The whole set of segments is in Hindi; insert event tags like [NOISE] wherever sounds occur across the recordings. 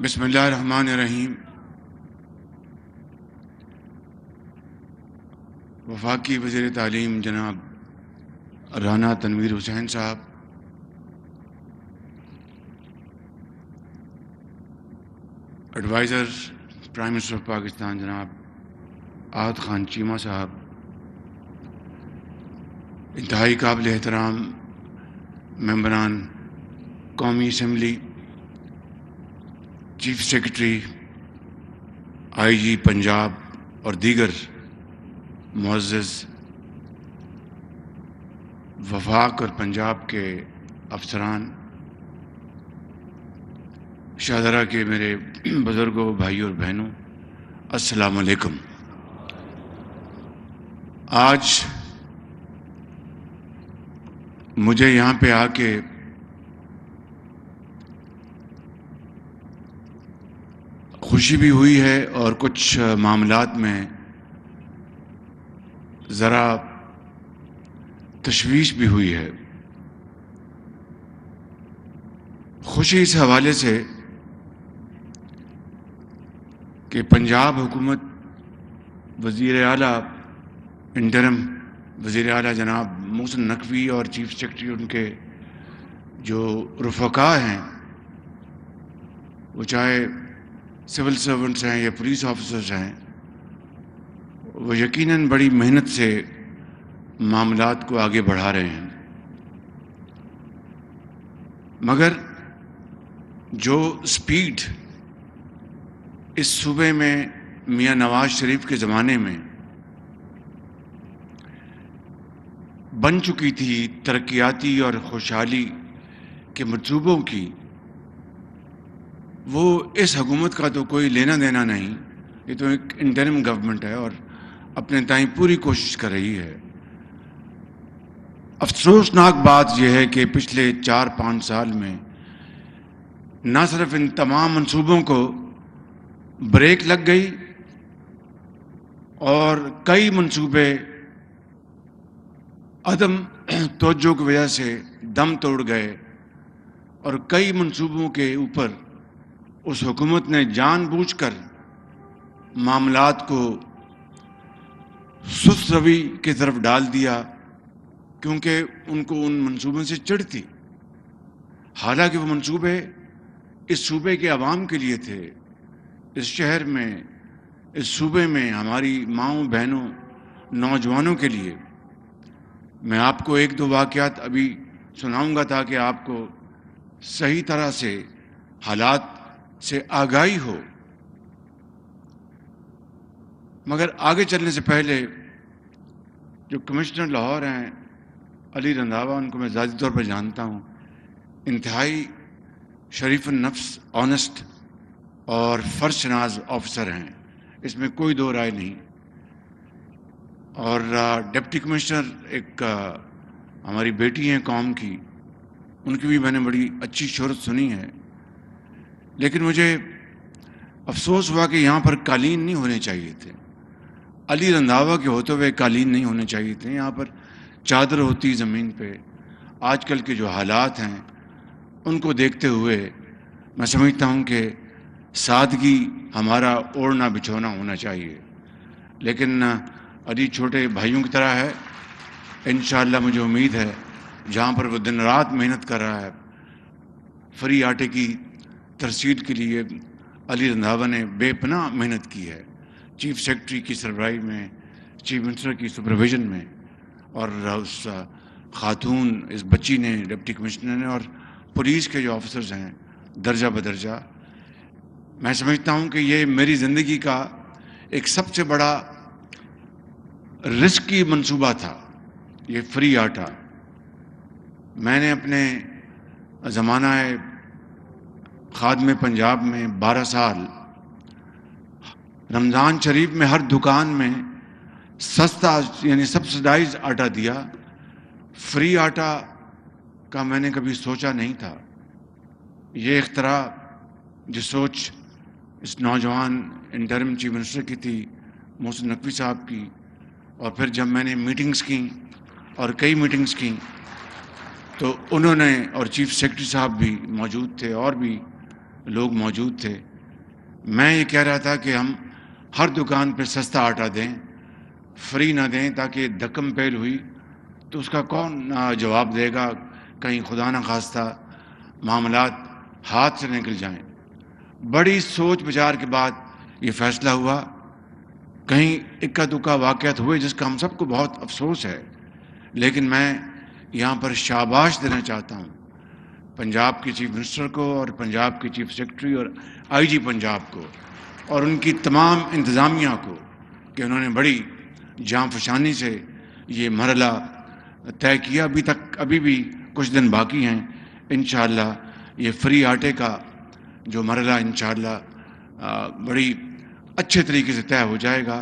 बसमीम वफाकी वजी तालीम जनाब राना तनवीर हुसैन साहब adviser prime minister of Pakistan जनाब आहद खान चीमा साहब इंतहाई काबिल एहतराम मम्बरान कौमी assembly chief secretary IG Punjab और दीगर मुजज़ वफाक और पंजाब के अफसरान शाहरा के मेरे बुज़ुर्गों भाई और बहनों अस्सलाम वालेकुम आज मुझे यहाँ पे आके खुशी भी हुई है और कुछ मामला में ज़रा तशवीश भी हुई है खुशी इस हवाले से कि पंजाब हुकूमत वज़ी अली इंटरम वज़ी अल जनाब मोहसिन नकवी और चीफ सेक्रेटरी उनके जो रफका हैं वो चाहे सिविल सर्वेंट्स हैं या पुलिस ऑफिसर्स हैं वो यकीनन बड़ी मेहनत से मामला को आगे बढ़ा रहे हैं मगर जो स्पीड इस सूबे में मियां नवाज शरीफ के ज़माने में बन चुकी थी तरक्याती और खुशहाली के मनसूबों की वो इस हकूमत का तो कोई लेना देना नहीं ये तो एक इंटरम गवर्नमेंट है और अपने ताई पूरी कोशिश कर रही है अफसोसनाक बात यह है कि पिछले चार पाँच साल में न सिर्फ इन तमाम मनसूबों को ब्रेक लग गई और कई मनसूबे अदम [CLEARS THROAT] तोजो की वजह से दम तोड़ गए और कई मनसूबों के ऊपर उस हुकूमत ने जानबूझकर मामलात को सुस्त रवि की तरफ डाल दिया क्योंकि उनको उन मंसूबों से चिड़ थी हालांकि वो मंसूबे इस सूबे के आवाम के लिए थे इस शहर में इस सूबे में हमारी माओ बहनों नौजवानों के लिए मैं आपको एक दो वाक़्यात अभी सुनाऊंगा ताकि आपको सही तरह से हालात से आगाही हो मगर आगे चलने से पहले जो कमिश्नर लाहौर हैं अली रंधावा उनको मैं ज़्यादा तौर पर जानता हूँ इंतहाई शरीफ नफ्स ऑनेस्ट और फर्शनाज ऑफिसर हैं इसमें कोई दो राय नहीं और डिप्टी कमिश्नर एक हमारी बेटी हैं कॉम की उनकी भी मैंने बड़ी अच्छी शहरत सुनी है लेकिन मुझे अफसोस हुआ कि यहाँ पर कालीन नहीं होने चाहिए थे अली रंधावा के होते हुए कालीन नहीं होने चाहिए थे यहाँ पर चादर होती ज़मीन पे आजकल के जो हालात हैं उनको देखते हुए मैं समझता हूँ कि सादगी हमारा ओढ़ना बिछोना होना चाहिए लेकिन अली छोटे भाइयों की तरह है इन मुझे उम्मीद है जहाँ पर वो दिन रात मेहनत कर रहा है फ्री आटे की तरसील के लिए अली रंधावा ने बेपना मेहनत की है चीफ सेक्रेटरी की सरब्राही में चीफ मिनिस्टर की सुपरविजन में और उस खातून इस बच्ची ने डिप्टी कमिश्नर ने और पुलिस के जो ऑफिसर्स हैं दर्जा बदर्जा मैं समझता हूं कि ये मेरी ज़िंदगी का एक सबसे बड़ा रिस्की मनसूबा था ये फ्री आटा मैंने अपने ज़माना खादम पंजाब में बारह साल रमज़ान शरीफ में हर दुकान में सस्ता यानी सब्सिडाइज आटा दिया फ्री आटा का मैंने कभी सोचा नहीं था ये इख्तरा जो सोच इस नौजवान इंटरम चीफ मिनिस्टर की थी मोहसिन नकवी साहब की और फिर जब मैंने मीटिंग्स की और कई मीटिंग्स की तो उन्होंने और चीफ सेक्रेटरी साहब भी मौजूद थे और भी लोग मौजूद थे मैं ये कह रहा था कि हम हर दुकान पर सस्ता आटा दें फ्री ना दें ताकि धक्म पेल हुई तो उसका कौन जवाब देगा कहीं खुदा न खास्ता मामला हाथ से निकल जाएं बड़ी सोच विचार के बाद ये फैसला हुआ कहीं इक्का दुक्का वाक़ हुए जिसका हम सबको बहुत अफसोस है लेकिन मैं यहाँ पर शाबाश देना चाहता हूँ पंजाब के चीफ मिनिस्टर को और पंजाब के चीफ सेक्रेटरी और आईजी पंजाब को और उनकी तमाम इंतज़ामिया को कि उन्होंने बड़ी जाम फशानी से ये मरला तय किया अभी तक अभी भी कुछ दिन बाकी हैं इन ये फ्री आटे का जो मरला इन बड़ी अच्छे तरीके से तय हो जाएगा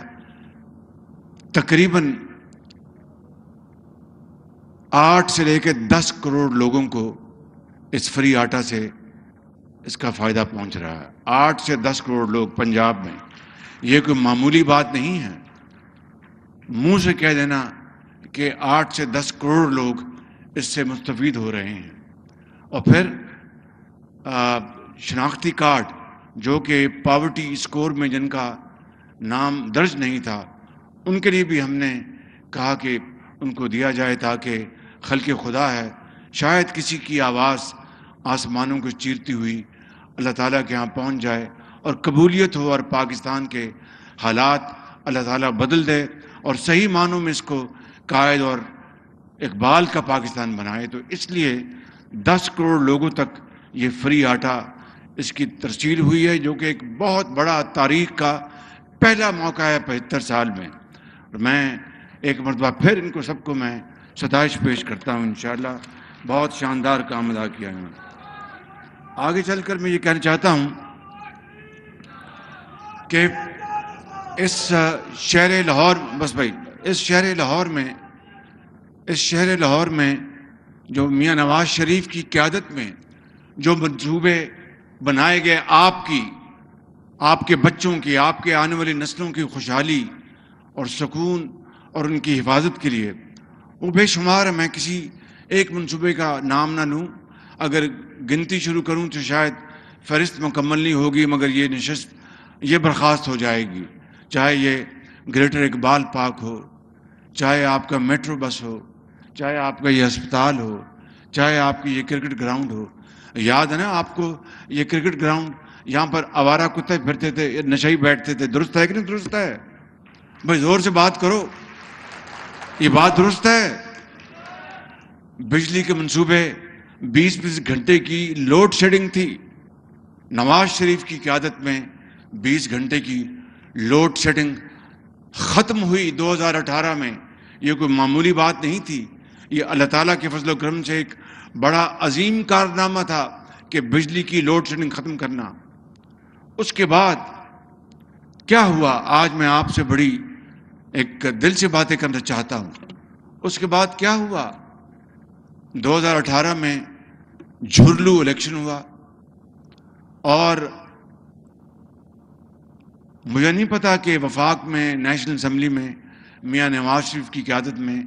तकरीबन आठ से लेकर दस करोड़ लोगों को इस फ्री आटा से इसका फ़ायदा पहुंच रहा है आठ से दस करोड़ लोग पंजाब में ये कोई मामूली बात नहीं है मुंह से कह देना कि आठ से दस करोड़ लोग इससे मुस्तफ़ हो रहे हैं और फिर शनाख्ती कार्ड जो कि पावर्टी स्कोर में जिनका नाम दर्ज नहीं था उनके लिए भी हमने कहा कि उनको दिया जाए ताकि खल के खुदा है शायद किसी की आवाज़ आसमानों को चीरती हुई अल्लाह ताला के यहाँ पहुँच जाए और कबूलियत हो और पाकिस्तान के हालात अल्लाह ताला बदल दे और सही मानों में इसको कायद और इकबाल का पाकिस्तान बनाए तो इसलिए दस करोड़ लोगों तक ये फ्री आटा इसकी तरसील हुई है जो कि एक बहुत बड़ा तारीख का पहला मौका है पचहत्तर साल में और मैं एक मरतबा फिर इनको सबको मैं सदाइश पेश करता हूँ इन बहुत शानदार काम अदा किया है आगे चलकर मैं ये कहना चाहता हूँ कि इस शहर लाहौर बस भाई इस शहर लाहौर में इस शहर लाहौर में जो मियाँ नवाज शरीफ की क्यादत में जो मनसूबे बनाए गए आपकी आपके बच्चों की आपके आने वाली नस्लों की खुशहाली और सुकून और उनकी हिफाजत के लिए वो बेशुमार है मैं किसी एक मनसूबे का नाम ना लूँ अगर गिनती शुरू करूं तो शायद फहरिस्त मुकम्मल नहीं होगी मगर ये नशस्त ये बर्खास्त हो जाएगी चाहे ये ग्रेटर इकबाल पार्क हो चाहे आपका मेट्रो बस हो चाहे आपका ये अस्पताल हो चाहे आपकी ये क्रिकेट ग्राउंड हो याद है ना आपको ये क्रिकेट ग्राउंड यहाँ पर आवारा कुत्ते फिरते थे नशे ही बैठते थे दुरुस्त है कि नहीं दुरुस्त है भाई जोर से बात करो ये बात दुरुस्त है बिजली के मंसूबे बीस बीस घंटे की लोड शेडिंग थी नवाज शरीफ की क्यादत में बीस घंटे की लोड शेडिंग ख़त्म हुई 2018 में ये कोई मामूली बात नहीं थी ये अल्लाह ताला के फजल करम से एक बड़ा अजीम कारनामा था कि बिजली की लोड शेडिंग ख़त्म करना उसके बाद क्या हुआ आज मैं आपसे बड़ी एक दिल से बातें करना चाहता हूँ उसके बाद क्या हुआ 2018 में झुरलू इलेक्शन हुआ और मुझे नहीं पता कि वफाक में नेशनल असम्बली में मियाँ नवाज शरीफ की क्यादत में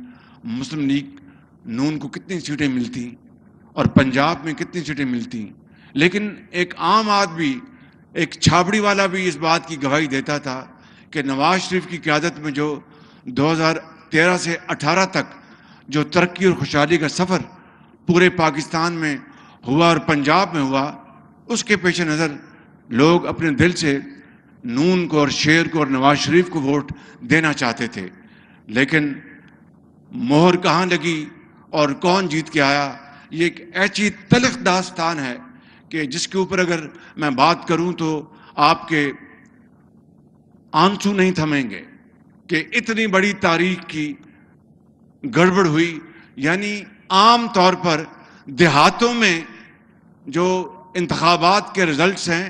मुस्लिम लीग नून को कितनी सीटें मिलती और पंजाब में कितनी सीटें मिलती लेकिन एक आम आदमी एक छाबड़ी वाला भी इस बात की गवाही देता था कि नवाज शरीफ की क्यादत में जो 2013 से 18 तक जो तरक्की और खुशहाली का सफ़र पूरे पाकिस्तान में हुआ और पंजाब में हुआ उसके पेश नज़र लोग अपने दिल से नून को और शेर को और नवाज शरीफ को वोट देना चाहते थे लेकिन मोहर कहाँ लगी और कौन जीत के आया ये एक ऐसी तलख दास्तान है कि जिसके ऊपर अगर मैं बात करूँ तो आपके आंसू नहीं थमेंगे कि इतनी बड़ी तारीख की गड़बड़ हुई यानी आम तौर पर देहातों में जो इंतबात के रिजल्ट्स हैं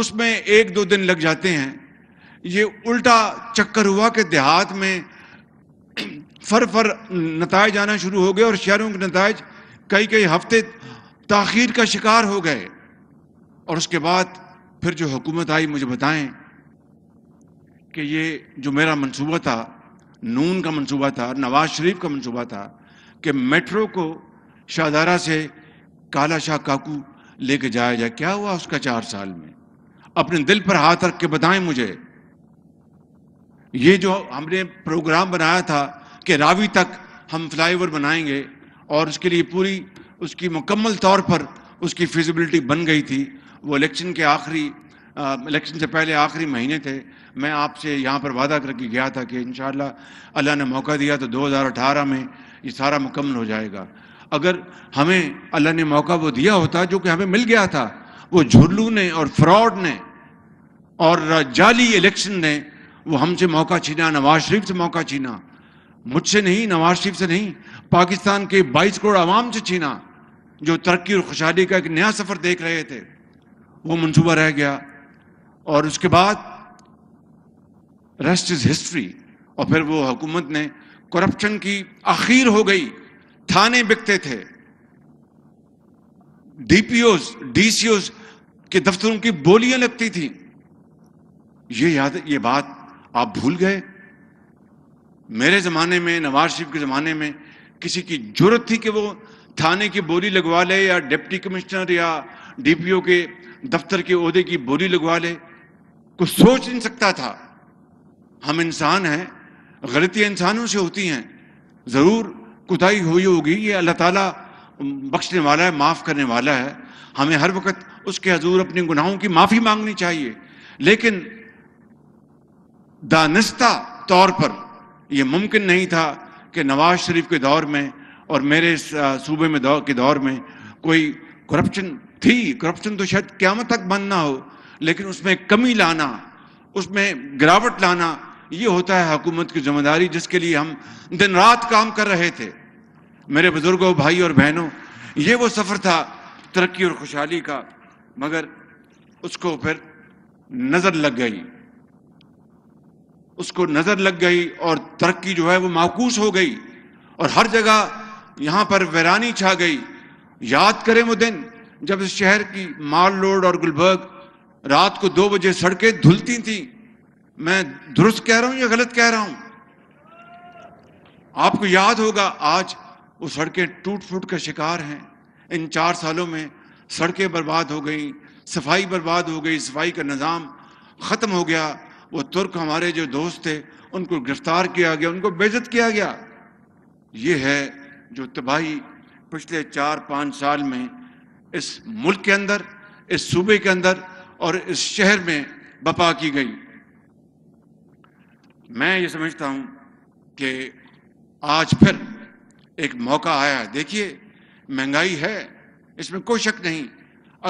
उसमें एक दो दिन लग जाते हैं ये उल्टा चक्कर हुआ कि देहात में फर फर नतज आना शुरू हो गए और शहरों के नतज कई कई हफ्ते तखीर का शिकार हो गए और उसके बाद फिर जो हुकूमत आई मुझे बताएं कि ये जो मेरा मंसूबा था नून का मंसूबा था नवाज शरीफ का मंसूबा था कि मेट्रो को शाहदारा से काला शाह काकू लेके जाया जाए क्या हुआ उसका चार साल में अपने दिल पर हाथ रख के बताएं मुझे ये जो हमने प्रोग्राम बनाया था कि रावी तक हम फ्लाईओवर बनाएंगे और उसके लिए पूरी उसकी मुकम्मल तौर पर उसकी फिजिबिलिटी बन गई थी वो इलेक्शन के आखिरी इलेक्शन से पहले आखिरी महीने थे मैं आपसे यहाँ पर वादा करके गया था कि इन अल्लाह ने मौका दिया तो 2018 में ये सारा मुकम्मल हो जाएगा अगर हमें अल्लाह ने मौका वो दिया होता जो कि हमें मिल गया था वो झुल्लू ने और फ्रॉड ने और जाली इलेक्शन ने वो हमसे मौका छीना नवाज शरीफ से मौका छीना मुझसे नहीं नवाज शरीफ से नहीं पाकिस्तान के 22 करोड़ आवाम से छीना जो तरक्की और खुशहाली का एक नया सफ़र देख रहे थे वो मनसूबा रह गया और उसके बाद रेस्ट इज हिस्ट्री और फिर वो हुकूमत ने करप्शन की आखिर हो गई थाने बिकते थे डीपीओज डीसीओज के दफ्तरों की बोलियां लगती थी ये याद ये बात आप भूल गए मेरे जमाने में नवाज शरीफ के जमाने में किसी की जरूरत थी कि वो थाने की बोली लगवा ले या डिप्टी कमिश्नर या डीपीओ के दफ्तर के अहदे की बोली लगवा ले कुछ सोच नहीं सकता था हम इंसान हैं गलतियां इंसानों से होती हैं ज़रूर कुताई हुई होगी ये अल्लाह ताला बख्शने वाला है माफ़ करने वाला है हमें हर वक्त उसके हजूर अपने गुनाहों की माफ़ी मांगनी चाहिए लेकिन दानिस्ता तौर पर यह मुमकिन नहीं था कि नवाज शरीफ के दौर में और मेरे सूबे में दौर के दौर में कोई करप्शन थी करप्शन तो शायद क्यामत तक बंद ना हो लेकिन उसमें कमी लाना उसमें गिरावट लाना ये होता है हुकूमत की जिम्मेदारी जिसके लिए हम दिन रात काम कर रहे थे मेरे बुजुर्गों भाई और बहनों ये वो सफ़र था तरक्की और खुशहाली का मगर उसको फिर नज़र लग गई उसको नज़र लग गई और तरक्की जो है वो माकूस हो गई और हर जगह यहां पर वैरानी छा गई याद करें वो दिन जब इस शहर की माल रोड और गुलबर्ग रात को दो बजे सड़कें धुलती थी मैं दुरुस्त कह रहा हूं या गलत कह रहा हूं आपको याद होगा आज वो सड़कें टूट फूट का शिकार हैं इन चार सालों में सड़कें बर्बाद हो गई सफाई बर्बाद हो गई सफाई का निज़ाम ख़त्म हो गया वो तुर्क हमारे जो दोस्त थे उनको गिरफ्तार किया गया उनको बेजत किया गया ये है जो तबाही पिछले चार पाँच साल में इस मुल्क के अंदर इस सूबे के अंदर और इस शहर में बपा की गई मैं ये समझता हूं कि आज फिर एक मौका आया देखिए महंगाई है इसमें कोई शक नहीं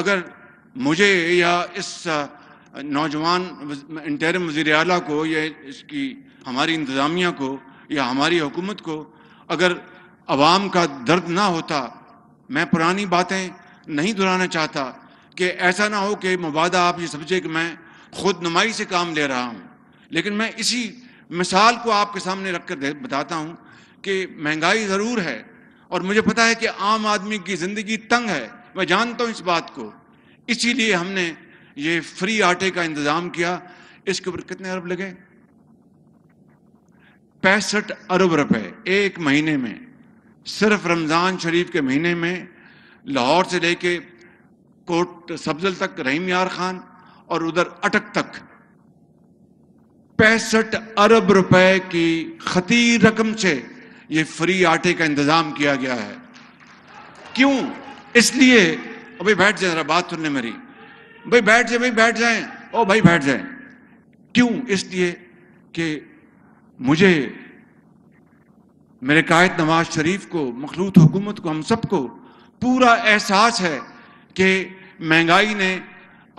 अगर मुझे या इस नौजवान इंटरम वजीर अला को या इसकी हमारी इंतज़ामिया को या हमारी हुकूमत को अगर आवाम का दर्द ना होता मैं पुरानी बातें नहीं दोहराना चाहता कि ऐसा ना हो कि मुबादा आप ये समझे कि मैं खुद नुमाई से काम ले रहा हूँ लेकिन मैं इसी मिसाल को आपके सामने रख कर बताता हूँ कि महंगाई ज़रूर है और मुझे पता है कि आम आदमी की ज़िंदगी तंग है मैं जानता हूँ इस बात को इसीलिए हमने ये फ्री आटे का इंतज़ाम किया इसके ऊपर कितने अरब लगे पैंसठ अरब रुपए एक महीने में सिर्फ रमज़ान शरीफ के महीने में लाहौर से लेके कोट सब्जल तक रहीम यार खान और उधर अटक तक पैंसठ अरब रुपए की खती रकम से ये फ्री आटे का इंतजाम किया गया है क्यों इसलिए अभी बैठ जाए जरा बात सुनने मेरी भाई बैठ जाए भाई बैठ जाए ओ भाई बैठ जाए क्यों इसलिए कि मुझे मेरे कायद नवाज शरीफ को मखलूत हुकूमत को हम सबको पूरा एहसास है कि महंगाई ने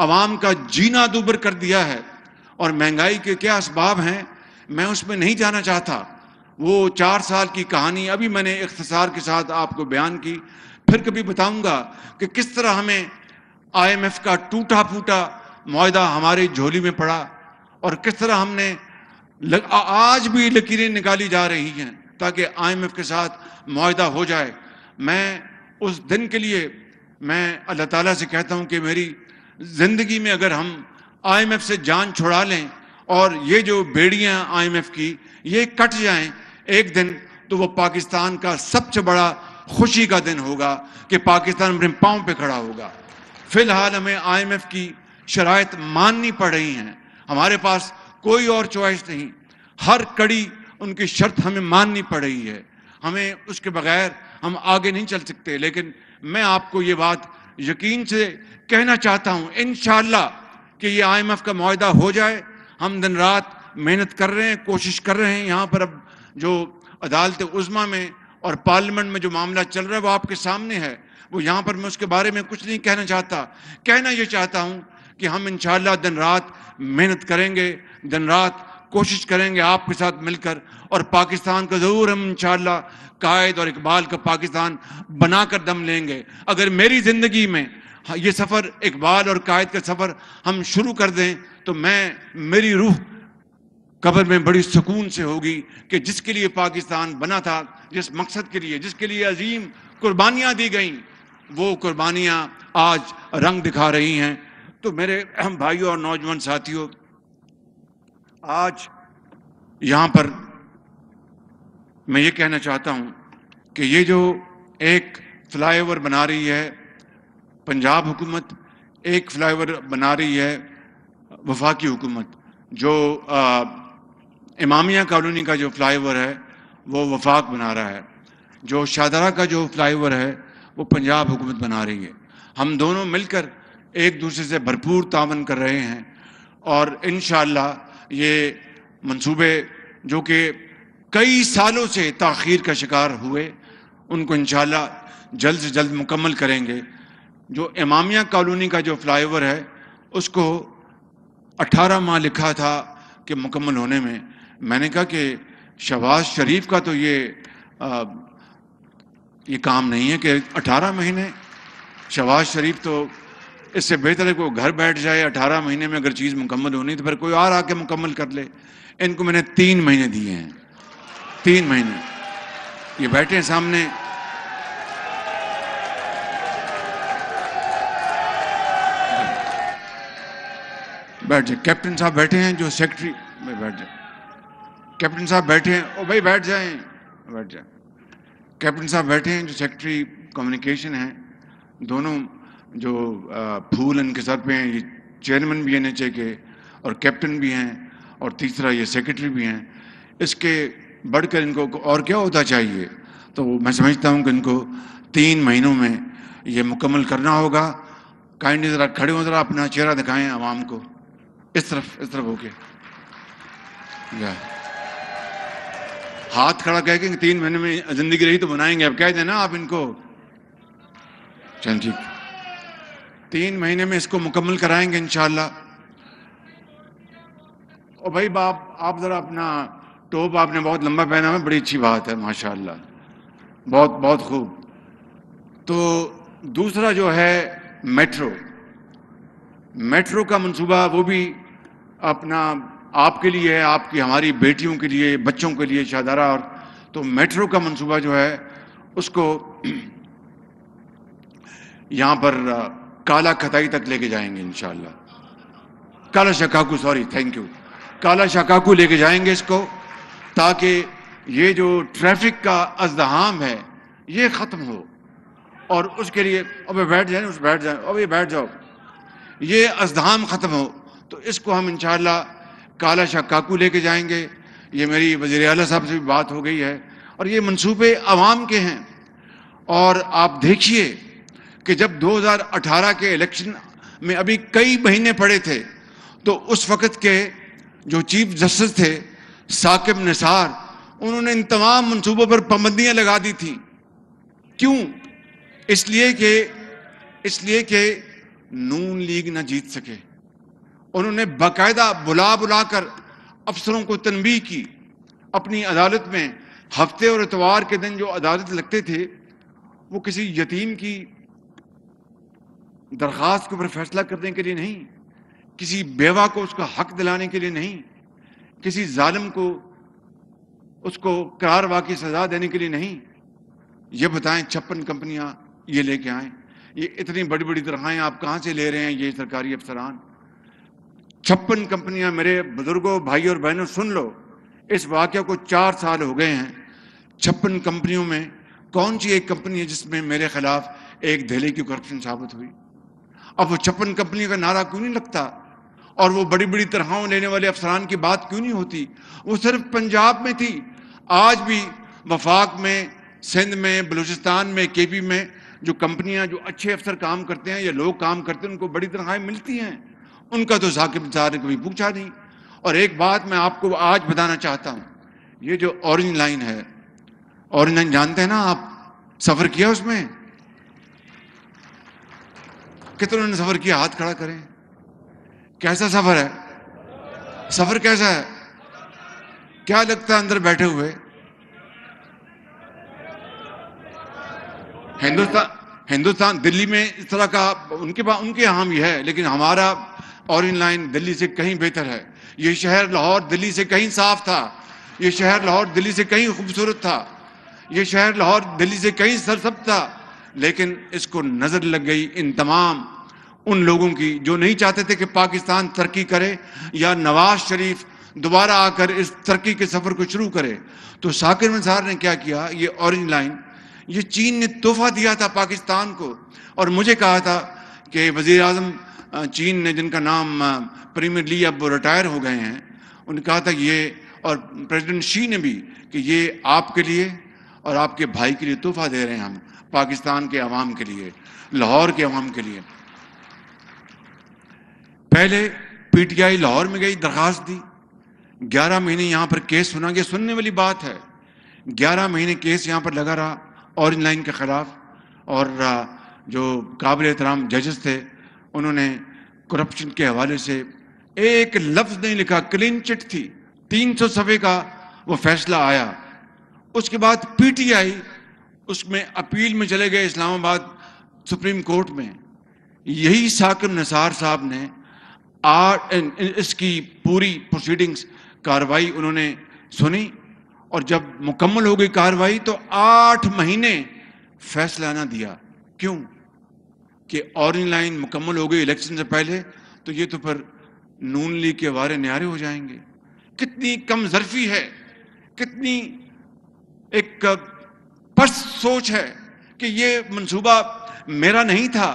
आवाम का जीना दुबर कर दिया है और महंगाई के क्या इसबाब हैं मैं उसमें नहीं जाना चाहता वो चार साल की कहानी अभी मैंने इख्तसार के साथ आपको बयान की फिर कभी बताऊंगा कि किस तरह हमें आईएमएफ का टूटा फूटा माहा हमारे झोली में पड़ा और किस तरह हमने लग, आज भी लकीरें निकाली जा रही हैं ताकि आईएमएफ के साथ माहा हो जाए मैं उस दिन के लिए मैं अल्लाह ताला से कहता हूं कि मेरी ज़िंदगी में अगर हम आईएमएफ से जान छुड़ा लें और ये जो बेड़ियां आईएमएफ की ये कट जाएं एक दिन तो वो पाकिस्तान का सबसे बड़ा खुशी का दिन होगा कि पाकिस्तान अपने पाँव पे खड़ा होगा फिलहाल हमें आईएमएफ की शरात माननी पड़ रही हैं हमारे पास कोई और चॉइस नहीं हर कड़ी उनकी शर्त हमें माननी पड़ रही है हमें उसके बगैर हम आगे नहीं चल सकते लेकिन मैं आपको ये बात यकीन से कहना चाहता हूँ इन कि ये आई का माह हो जाए हम दिन रात मेहनत कर रहे हैं कोशिश कर रहे हैं यहाँ पर अब जो अदालत उज़मा में और पार्लियामेंट में जो मामला चल रहा है वो आपके सामने है वो यहाँ पर मैं उसके बारे में कुछ नहीं कहना चाहता कहना ये चाहता हूँ कि हम इन दिन रात मेहनत करेंगे दिन रात कोशिश करेंगे आपके साथ मिलकर और पाकिस्तान को ज़रूर हम इन कायद और इकबाल का पाकिस्तान बनाकर दम लेंगे अगर मेरी ज़िंदगी में ये सफ़र इकबाल और कायद का सफ़र हम शुरू कर दें तो मैं मेरी रूह कब्र में बड़ी सुकून से होगी कि जिसके लिए पाकिस्तान बना था जिस मकसद के लिए जिसके लिए अजीम कुर्बानियां दी गई वो कुर्बानियां आज रंग दिखा रही हैं तो मेरे अहम भाइयों और नौजवान साथियों आज यहां पर मैं ये कहना चाहता हूँ कि ये जो एक फ्लाईओवर बना रही है पंजाब हुकूमत एक फ्लाईओवर बना रही है वफाकी हुकूमत जो आ, इमामिया कॉलोनी का जो फ्लाईओवर है वो वफाक बना रहा है जो शाहदरा का जो फ्लाईओवर है वो पंजाब हुकूमत बना रही है हम दोनों मिलकर एक दूसरे से भरपूर तावन कर रहे हैं और इन ये मंसूबे जो कि कई सालों से तखीर का शिकार हुए उनको इन जल्द से जल्द मुकम्मल करेंगे जो इमामिया कॉलोनी का जो फ्लाईओवर है उसको 18 माह लिखा था कि मुकम्मल होने में मैंने कहा कि शहबाज शरीफ का तो ये आ, ये काम नहीं है कि 18 महीने शहबाज शरीफ तो इससे बेहतर है कोई घर बैठ जाए 18 महीने में अगर चीज़ मुकम्मल होनी तो फिर कोई और आके मुकम्मल कर ले इनको मैंने तीन महीने दिए हैं तीन महीने ये बैठे हैं सामने बैठ जाए कैप्टन साहब बैठे हैं जो सेक्रेटरी भाई बैठ जाए कैप्टन साहब बैठे हैं ओ भाई बैठ जाए बैठ जाए कैप्टन साहब बैठे हैं जो सेक्रेटरी कम्युनिकेशन है दोनों जो फूल इनके सर पे हैं ये चेयरमैन भी एन एच के और कैप्टन भी हैं और तीसरा ये सेक्रेटरी भी हैं इसके बढ़कर इनको और क्या होता चाहिए तो मैं समझता हूँ कि इनको तीन महीनों में ये मुकम्मल करना होगा काइंडली ज़रा खड़े हो ज़रा अपना चेहरा दिखाएं आवाम को इस तरफ इस तरफ होके हाथ खड़ा कह के तीन महीने में ज़िंदगी रही तो बनाएंगे अब कह देना आप इनको चल ठीक तीन महीने में इसको मुकम्मल कराएंगे इन और भाई बाप आप ज़रा अपना टोप आपने बहुत लंबा पहना है बड़ी अच्छी बात है माशाल्लाह बहुत बहुत खूब तो दूसरा जो है मेट्रो मेट्रो का मंसूबा वो भी अपना आपके लिए है आपकी हमारी बेटियों के लिए बच्चों के लिए शाहदारा और तो मेट्रो का मंसूबा जो है उसको यहाँ पर काला खताई तक लेके जाएंगे इन काला शकाकू सॉरी थैंक यू काला शकाकू लेके जाएंगे इसको ताकि ये जो ट्रैफिक का अजहाम है ये ख़त्म हो और उसके लिए अब बैठ जाए उस बैठ जाए अब ये बैठ जाओ ये अजहाम ख़त्म हो तो इसको हम इन काला काकू लेके जाएंगे ये मेरी वजीर अली साहब से भी बात हो गई है और ये मनसूबे आवाम के हैं और आप देखिए कि जब 2018 के इलेक्शन में अभी कई महीने पड़े थे तो उस वक़्त के जो चीफ जस्टिस थे साकिब निसार उन्होंने इन तमाम मनसूबों पर पाबंदियां लगा दी थी क्यों इसलिए कि इसलिए कि नून लीग ना जीत सके उन्होंने बाकायदा बुला बुला कर अफसरों को तनबी की अपनी अदालत में हफ्ते और इतवार के दिन जो अदालत लगते थे वो किसी यतीम की दरख्वास्त के ऊपर फैसला करने के लिए नहीं किसी बेवा को उसका हक दिलाने के लिए नहीं किसी जालिम को उसको करारवा की सजा देने के लिए नहीं ये बताएं छप्पन कंपनियां ये लेके आए ये इतनी बड़ी बड़ी तरह आप कहाँ से ले रहे हैं ये सरकारी अफसरान छप्पन कंपनियां मेरे बुजुर्गों भाई और बहनों सुन लो इस वाक्य को चार साल हो गए हैं छप्पन कंपनियों में कौन सी एक कंपनी है जिसमें मेरे खिलाफ एक धेले की करप्शन साबित हुई अब वो छप्पन कंपनियों का नारा क्यों नहीं लगता और वो बड़ी बड़ी तरह लेने वाले अफसरान की बात क्यों नहीं होती वो सिर्फ पंजाब में थी आज भी वफाक में सिंध में बलूचिस्तान में के पी में जो कंपनियां जो अच्छे अफसर काम करते हैं या लोग काम करते हैं उनको बड़ी तरह मिलती हैं उनका तो जाकिब जार ने कभी पूछा नहीं और एक बात मैं आपको आज बताना चाहता हूँ ये जो ऑरेंज लाइन है ऑरेंज लाइन जानते हैं ना आप सफ़र किया उसमें कितने सफ़र किया हाथ खड़ा करें कैसा सफर है सफर कैसा है क्या लगता है अंदर बैठे हुए हिंदुस्तान हिंदुस्तान दिल्ली में इस तरह का उनके पास उनके यहां भी है लेकिन हमारा और इन लाइन दिल्ली से कहीं बेहतर है ये शहर लाहौर दिल्ली से कहीं साफ था ये शहर लाहौर दिल्ली से कहीं खूबसूरत था ये शहर लाहौर दिल्ली से कहीं सरसब था लेकिन इसको नजर लग गई इन तमाम उन लोगों की जो नहीं चाहते थे कि पाकिस्तान तरक्की करे या नवाज शरीफ दोबारा आकर इस तरक्की के सफ़र को शुरू करे तो साकिर मंसार ने क्या किया ये ऑरेंज लाइन ये चीन ने तोहफा दिया था पाकिस्तान को और मुझे कहा था कि वज़ी अजम चीन ने जिनका नाम प्रीमियर ली अब रिटायर हो गए हैं उन्हें कहा था ये और प्रेसिडेंट शी ने भी कि ये आपके लिए और आपके भाई के लिए तोहफा दे रहे हैं हम पाकिस्तान के आवाम के लिए लाहौर के आवाम के लिए पहले पीटीआई लाहौर में गई दरखास्त दी ग्यारह महीने यहाँ पर केस सुना गया सुनने वाली बात है ग्यारह महीने केस यहाँ पर लगा रहा ऑरेंज लाइन के ख़िलाफ़ और जो काबिल एहतराम जजेस थे उन्होंने करप्शन के हवाले से एक लफ्ज़ नहीं लिखा क्लीन चिट थी तीन सौ सफ़े का वो फैसला आया उसके बाद पीटीआई उसमें अपील में चले गए इस्लामाबाद सुप्रीम कोर्ट में यही साकिब निसार साहब ने आठ इसकी पूरी प्रोसीडिंग्स कार्रवाई उन्होंने सुनी और जब मुकम्मल हो गई कार्रवाई तो आठ महीने फैसला ना दिया क्यों कि ऑरेंज लाइन मुकम्मल हो गई इलेक्शन से पहले तो ये तो फिर नून लीग के वारे न्यारे हो जाएंगे कितनी कम जरफी है कितनी एक पस्त सोच है कि ये मंसूबा मेरा नहीं था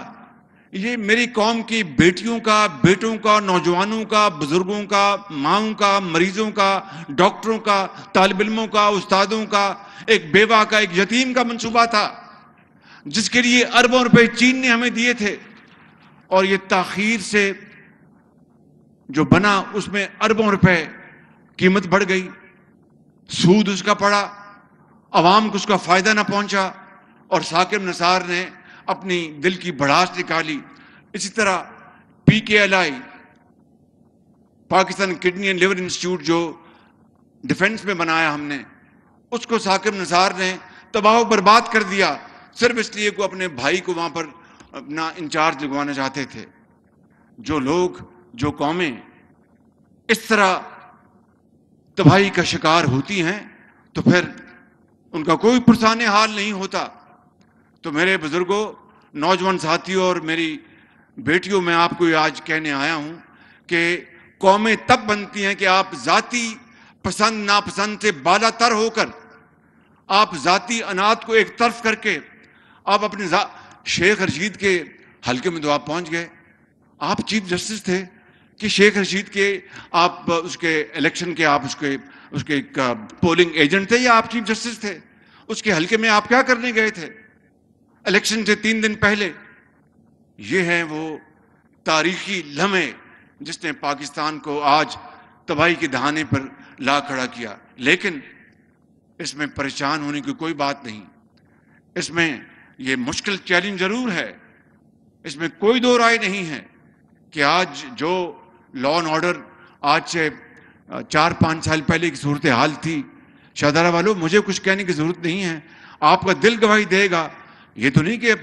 ये मेरी कौम की बेटियों का बेटों का नौजवानों का बुजुर्गों का माओं का मरीजों का डॉक्टरों का तालब इलमों का उस्तादों का एक बेवा का एक यतीम का मंसूबा था जिसके लिए अरबों रुपए चीन ने हमें दिए थे और ये तखीर से जो बना उसमें अरबों रुपए कीमत बढ़ गई सूद उसका पड़ा आवाम को उसका फायदा ना पहुंचा और साकिब नसार ने अपनी दिल की भड़ास निकाली इसी तरह P K L I Pakistan kidney and liver institute जो डिफेंस में बनाया हमने उसको साकिब नज़ार ने तबाह बर्बाद कर दिया सिर्फ इसलिए को अपने भाई को वहाँ पर अपना इंचार्ज लगवाना चाहते थे जो लोग जो कौमें इस तरह तबाही का शिकार होती हैं तो फिर उनका कोई पुरसान हाल नहीं होता तो मेरे बुजुर्गों नौजवान साथियों और मेरी बेटियों में आपको आज कहने आया हूं कि कौमें तब बनती हैं कि आप जाति पसंद नापसंद से बालातर होकर आप जाति अनाथ को एक तरफ करके आप अपने शेख रशीद के हल्के में तो आप पहुंच गए आप चीफ जस्टिस थे कि शेख रशीद के आप उसके इलेक्शन के आप उसके उसके पोलिंग एजेंट थे या आप चीफ जस्टिस थे उसके हलके में आप क्या करने गए थे इलेक्शन से तीन दिन पहले ये हैं वो तारीखी लम्हे जिसने पाकिस्तान को आज तबाही के दहाने पर ला खड़ा किया लेकिन इसमें परेशान होने की कोई बात नहीं इसमें ये मुश्किल चैलेंज जरूर है इसमें कोई दो राय नहीं है कि आज जो लॉ एंड ऑर्डर आज से चार पाँच साल पहले की सूरत हाल थी शाहदारा वालों मुझे कुछ कहने की ज़रूरत नहीं है आपका दिल गवाही देगा ये तो नहीं कि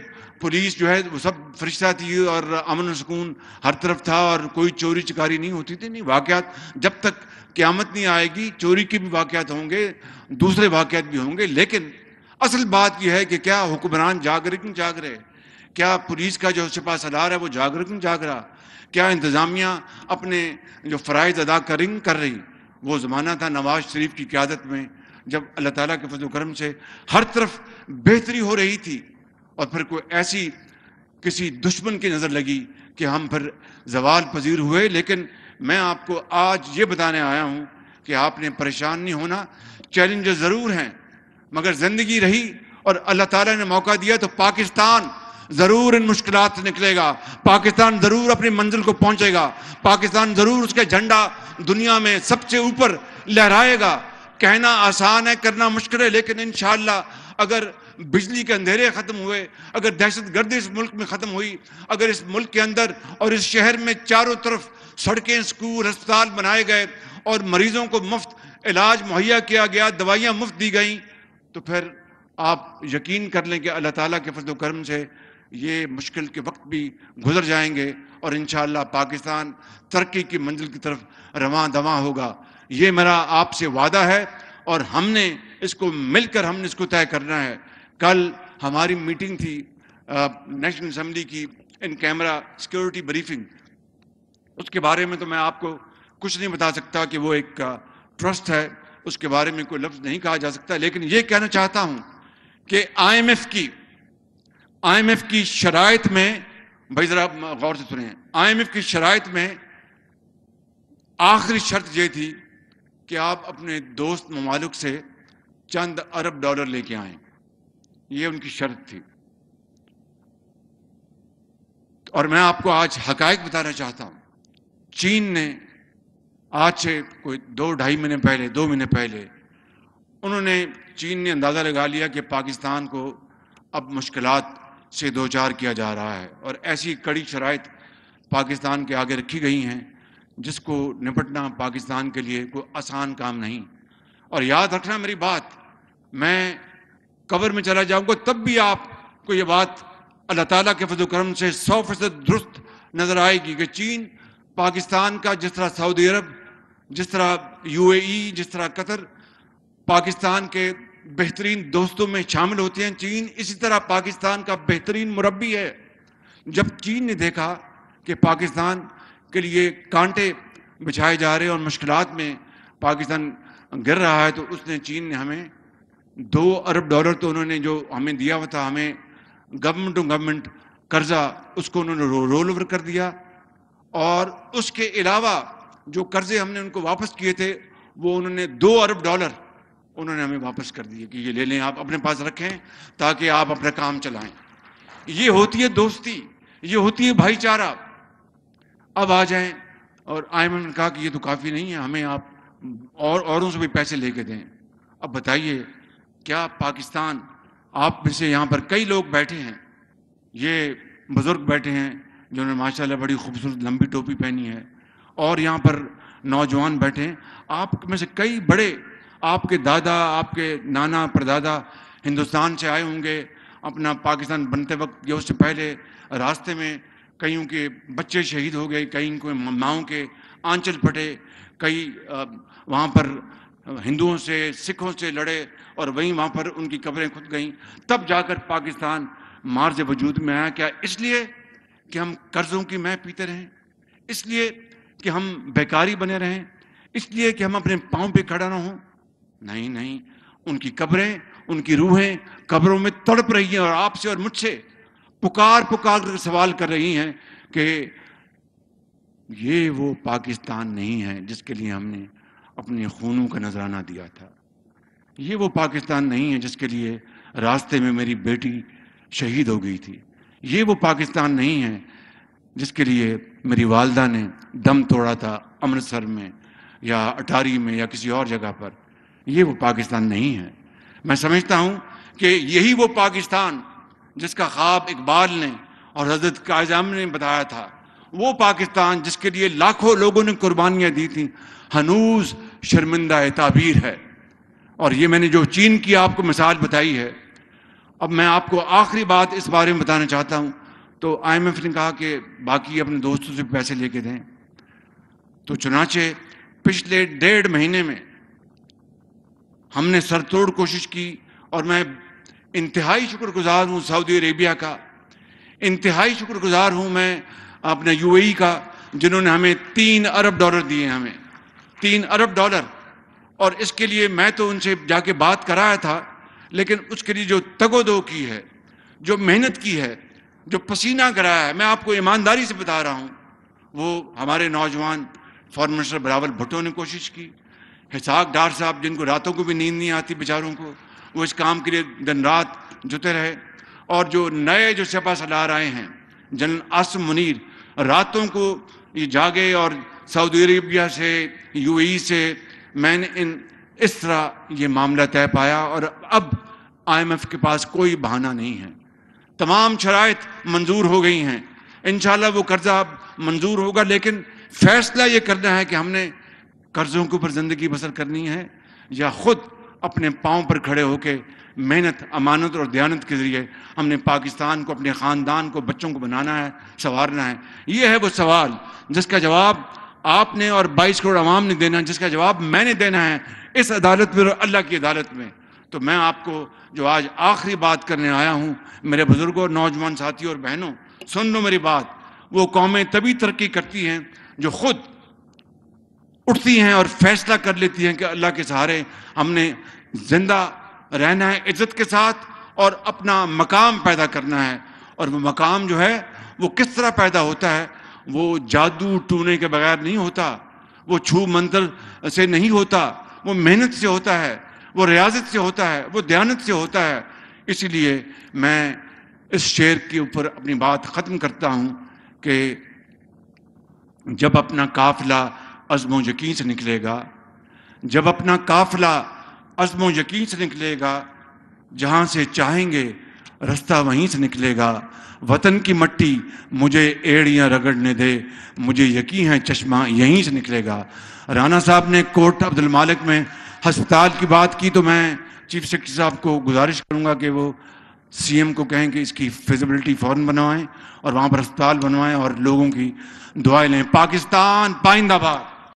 पुलिस जो है वो सब फरिश्ता थी और अमन सुकून हर तरफ था और कोई चोरी चकारी नहीं होती थी नहीं वाक़ात जब तक क्यामत नहीं आएगी चोरी के भी वाक़ात होंगे दूसरे वाक़ात भी होंगे लेकिन असल बात यह है कि क्या हुक्मरान क्यों जाग रहे क्या पुलिस का जो सिपा सदार है वो क्यों जाग रहा क्या इंतज़ामिया अपने जो फ़रज़ अदा करें कर रही वो ज़माना था नवाज शरीफ की क्यादत में जब अल्लाह ताला के फजल करम से हर तरफ बेहतरी हो रही थी और फिर कोई ऐसी किसी दुश्मन की नज़र लगी कि हम फिर जवाल पजीर हुए लेकिन मैं आपको आज ये बताने आया हूँ कि आपने परेशान नहीं होना चैलेंज ज़रूर हैं मगर ज़िंदगी रही और अल्लाह ताला ने मौका दिया तो पाकिस्तान ज़रूर इन मुश्किल से निकलेगा पाकिस्तान ज़रूर अपनी मंजिल को पहुँचेगा पाकिस्तान ज़रूर उसका झंडा दुनिया में सबसे ऊपर लहराएगा कहना आसान है करना मुश्किल है लेकिन इन अगर बिजली के अंधेरे ख़त्म हुए अगर दहशत गर्दी इस मुल्क में ख़त्म हुई अगर इस मुल्क के अंदर और इस शहर में चारों तरफ सड़कें स्कूल अस्पताल बनाए गए और मरीजों को मुफ्त इलाज मुहैया किया गया दवाइयाँ मुफ्त दी गई तो फिर आप यकीन कर लें कि अल्लाह ताला के फजल करम से ये मुश्किल के वक्त भी गुजर जाएंगे और इन पाकिस्तान तरक्की की मंजिल की तरफ रवा दवा होगा ये मेरा आपसे वादा है और हमने इसको मिलकर हमने इसको तय करना है कल हमारी मीटिंग थी नेशनल असम्बली की इन कैमरा सिक्योरिटी ब्रीफिंग उसके बारे में तो मैं आपको कुछ नहीं बता सकता कि वो एक ट्रस्ट है उसके बारे में कोई लफ्ज़ नहीं कहा जा सकता लेकिन ये कहना चाहता हूँ कि आईएमएफ की आईएमएफ की शराइत में भाई जरा गौर से सुने आईएमएफ की शरात में आखिरी शर्त ये थी कि आप अपने दोस्त ममालिक से चंद अरब डॉलर लेके आएं ये उनकी शर्त थी और मैं आपको आज हकायक बताना चाहता हूं चीन ने आज से कोई दो ढाई महीने पहले दो महीने पहले उन्होंने चीन ने अंदाज़ा लगा लिया कि पाकिस्तान को अब मुश्किल से दो चार किया जा रहा है और ऐसी कड़ी शराइ पाकिस्तान के आगे रखी गई हैं जिसको निपटना पाकिस्तान के लिए कोई आसान काम नहीं और याद रखना मेरी बात मैं कबर में चला जाऊंगा तब भी आपको ये बात अल्लाह ताला के फजल करम से सौ फीसद दुरुस्त नज़र आएगी कि चीन पाकिस्तान का जिस तरह सऊदी अरब जिस तरह यूएई जिस तरह कतर पाकिस्तान के बेहतरीन दोस्तों में शामिल होते हैं चीन इसी तरह पाकिस्तान का बेहतरीन मुरबी है जब चीन ने देखा कि पाकिस्तान के लिए कांटे बिछाए जा रहे हैं और मुश्किल में पाकिस्तान गिर रहा है तो उसने चीन ने हमें दो अरब डॉलर तो उन्होंने जो हमें दिया हुआ था हमें गवर्नमेंट टू गवर्नमेंट कर्जा उसको उन्होंने रो, रोल ओवर कर दिया और उसके अलावा जो कर्जे हमने उनको वापस किए थे वो उन्होंने दो अरब डॉलर उन्होंने हमें वापस कर दिए कि ये ले लें आप अपने पास रखें ताकि आप अपना काम चलाएं ये होती है दोस्ती ये होती है भाईचारा अब आ जाएं और आई ने कहा कि ये तो काफ़ी नहीं है हमें आप और औरों से भी पैसे लेके दें अब बताइए क्या पाकिस्तान आप में से यहाँ पर कई लोग बैठे हैं ये बुज़ुर्ग बैठे हैं जिन्होंने माशाल्लाह बड़ी खूबसूरत लंबी टोपी पहनी है और यहाँ पर नौजवान बैठे हैं आप में से कई बड़े आपके दादा आपके नाना परदादा हिंदुस्तान से आए होंगे अपना पाकिस्तान बनते वक्त या उससे पहले रास्ते में कईयों के बच्चे शहीद हो गए कई को माओ के आंचल पटे कई वहाँ पर हिंदुओं से सिखों से लड़े और वहीं वहां पर उनकी कब्रें खुद गईं तब जाकर पाकिस्तान मार्ज वजूद में आया क्या इसलिए कि हम कर्ज़ों की मैं पीते रहें इसलिए कि हम बेकारी बने रहें इसलिए कि हम अपने पांव पे खड़ा ना हो नहीं नहीं उनकी कब्रें उनकी रूहें कब्रों में तड़प रही हैं और आपसे और मुझसे पुकार पुकार कर सवाल कर रही हैं कि ये वो पाकिस्तान नहीं है जिसके लिए हमने अपने खूनों का नजराना दिया था ये वो पाकिस्तान नहीं है जिसके लिए रास्ते में मेरी बेटी शहीद हो गई थी ये वो पाकिस्तान नहीं है जिसके लिए मेरी वालदा ने दम तोड़ा था अमृतसर में या अटारी में या किसी और जगह पर ये वो पाकिस्तान नहीं है मैं समझता हूँ कि यही वो पाकिस्तान जिसका ख्वाब इकबाल ने और हजरत काजाम ने बताया था वो पाकिस्तान जिसके लिए लाखों लोगों ने कुर्बानियाँ दी थी हनूज शर्मिंदा ताबीर है और ये मैंने जो चीन की आपको मिसाल बताई है अब मैं आपको आखिरी बात इस बारे में बताना चाहता हूँ तो आईएमएफ ने कहा कि बाकी अपने दोस्तों से पैसे लेके दें तो चुनाचे पिछले डेढ़ महीने में हमने सरतोड़ कोशिश की और मैं इंतहाई शुक्रगुजार हूँ सऊदी अरेबिया का इंतहाई शुक्रगुजार हूँ मैं अपने यूएई का जिन्होंने हमें तीन अरब डॉलर दिए हमें तीन अरब डॉलर और इसके लिए मैं तो उनसे जाके बात कराया था लेकिन उसके लिए जो तगोदो की है जो मेहनत की है जो पसीना कराया है मैं आपको ईमानदारी से बता रहा हूँ वो हमारे नौजवान फॉरन मिनिस्टर बरावल भुट्टो ने कोशिश की हिसाक डार साहब जिनको रातों को भी नींद नहीं आती बेचारों को वो इस काम के लिए दिन रात जुते रहे और जो नए जो सपा सलार आए हैं जनरल आसम मुनीर रातों को ये जागे और सऊदी अरेबिया से यूएई से मैंने इन इस तरह ये मामला तय पाया और अब आईएमएफ के पास कोई बहाना नहीं है तमाम शरात मंजूर हो गई हैं इन वो कर्ज़ा अब मंजूर होगा लेकिन फैसला ये करना है कि हमने कर्ज़ों के ऊपर ज़िंदगी बसर करनी है या ख़ुद अपने पाँव पर खड़े होकर मेहनत अमानत और दयानत के ज़रिए हमने पाकिस्तान को अपने ख़ानदान को बच्चों को बनाना है संवारना है ये है वो सवाल जिसका जवाब आपने और 22 करोड़ आवाम ने देना जिसका जवाब मैंने देना है इस अदालत में और अल्लाह की अदालत में तो मैं आपको जो आज आखिरी बात करने आया हूँ मेरे बुजुर्गों और नौजवान साथियों और बहनों सुन लो मेरी बात वो कौमें तभी तरक्की करती हैं जो खुद उठती हैं और फैसला कर लेती हैं कि अल्लाह के सहारे हमने जिंदा रहना है इज्जत के साथ और अपना मकाम पैदा करना है और वो मकाम जो है वो किस तरह पैदा होता है वो जादू टूने के बगैर नहीं होता वो छू मंत्र से नहीं होता वो मेहनत से होता है वो रियाजत से होता है वो दयानत से होता है इसलिए मैं इस शेर के ऊपर अपनी बात ख़त्म करता हूँ कि जब अपना काफिला अज़म यकीन से निकलेगा जब अपना काफिला अज़म यकीन से निकलेगा जहाँ से चाहेंगे रास्ता वहीं से निकलेगा वतन की मट्टी मुझे एड़ियाँ रगड़ने दे मुझे यकीन है चश्मा यहीं से निकलेगा राना साहब ने कोर्ट अब्दुल मालिक में हस्पताल की बात की तो मैं चीफ सेक्रेटरी साहब को गुजारिश करूँगा कि वो सीएम को कहें कि इसकी फिजिबिलिटी फ़ौरन बनवाएं और वहाँ पर अस्पताल बनवाएं और लोगों की दुआएं लें पाकिस्तान पाइंदाबाद